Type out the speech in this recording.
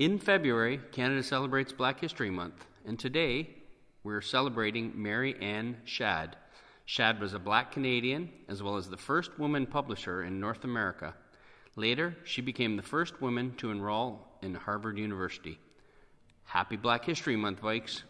In February, Canada celebrates Black History Month, and today we're celebrating Mary Ann Shad. Shad was a black Canadian as well as the first woman publisher in North America. Later, she became the first woman to enroll in Harvard University. Happy Black History Month, Vikes!